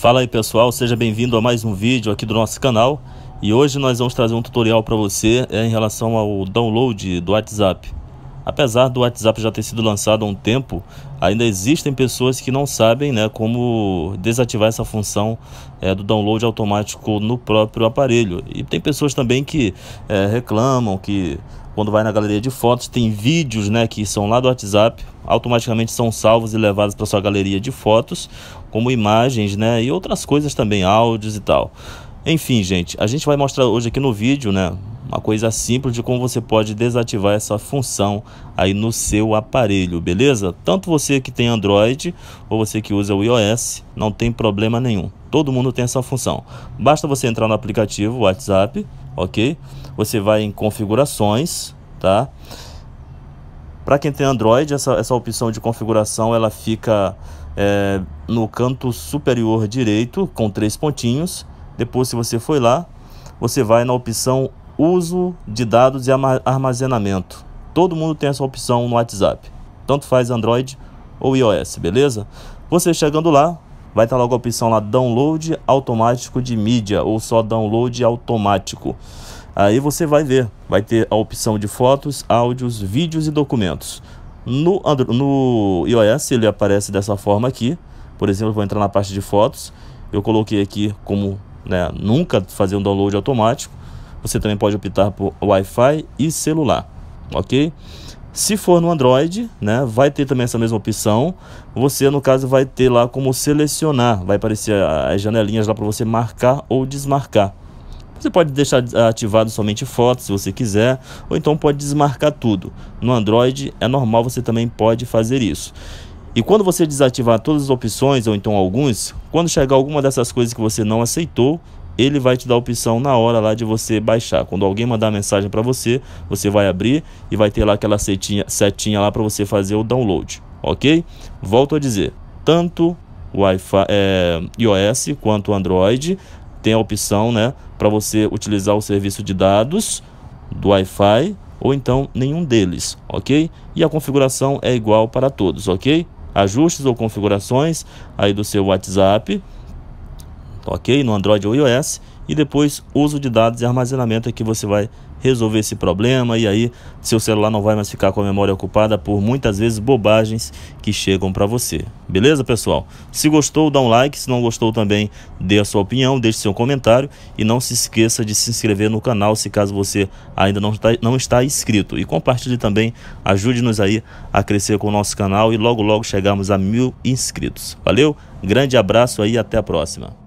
Fala aí pessoal, seja bem-vindo a mais um vídeo aqui do nosso canal e hoje nós vamos trazer um tutorial para você é, em relação ao download do WhatsApp. Apesar do WhatsApp já ter sido lançado há um tempo, ainda existem pessoas que não sabem né, como desativar essa função é, do download automático no próprio aparelho. E tem pessoas também que é, reclamam que quando vai na galeria de fotos, tem vídeos né, que são lá do WhatsApp, automaticamente são salvos e levados para sua galeria de fotos, como imagens né, e outras coisas também, áudios e tal. Enfim, gente, a gente vai mostrar hoje aqui no vídeo, né, uma coisa simples de como você pode desativar essa função aí no seu aparelho, beleza? Tanto você que tem Android ou você que usa o iOS, não tem problema nenhum. Todo mundo tem essa função. Basta você entrar no aplicativo WhatsApp, ok? Você vai em configurações, tá? Para quem tem Android, essa, essa opção de configuração ela fica é, no canto superior direito com três pontinhos. Depois, se você foi lá, você vai na opção uso de dados e armazenamento. Todo mundo tem essa opção no WhatsApp, tanto faz Android ou iOS, beleza? Você chegando lá, vai estar logo a opção lá download automático de mídia ou só download automático. Aí você vai ver, vai ter a opção de fotos, áudios, vídeos e documentos. No, Andro no iOS ele aparece dessa forma aqui. Por exemplo, vou entrar na parte de fotos. Eu coloquei aqui como né, nunca fazer um download automático. Você também pode optar por Wi-Fi e celular, ok? Se for no Android, né, vai ter também essa mesma opção. Você, no caso, vai ter lá como selecionar, vai aparecer as janelinhas lá para você marcar ou desmarcar. Você pode deixar ativado somente fotos se você quiser, ou então pode desmarcar tudo. No Android é normal, você também pode fazer isso. E quando você desativar todas as opções, ou então alguns, quando chegar alguma dessas coisas que você não aceitou, ele vai te dar a opção na hora lá de você baixar. Quando alguém mandar mensagem para você, você vai abrir e vai ter lá aquela setinha, setinha lá para você fazer o download, ok? Volto a dizer, tanto Wi-Fi, é, iOS quanto Android tem a opção, né, para você utilizar o serviço de dados do Wi-Fi ou então nenhum deles, ok? E a configuração é igual para todos, ok? Ajustes ou configurações aí do seu WhatsApp tá ok? No Android ou iOS. E depois uso de dados e armazenamento é que você vai resolver esse problema e aí seu celular não vai mais ficar com a memória ocupada por muitas vezes bobagens que chegam para você. Beleza, pessoal? Se gostou, dá um like, se não gostou também, dê a sua opinião, deixe seu comentário e não se esqueça de se inscrever no canal se caso você ainda não está, não está inscrito. E compartilhe também, ajude-nos aí a crescer com o nosso canal e logo logo chegarmos a mil inscritos. Valeu, grande abraço aí e até a próxima.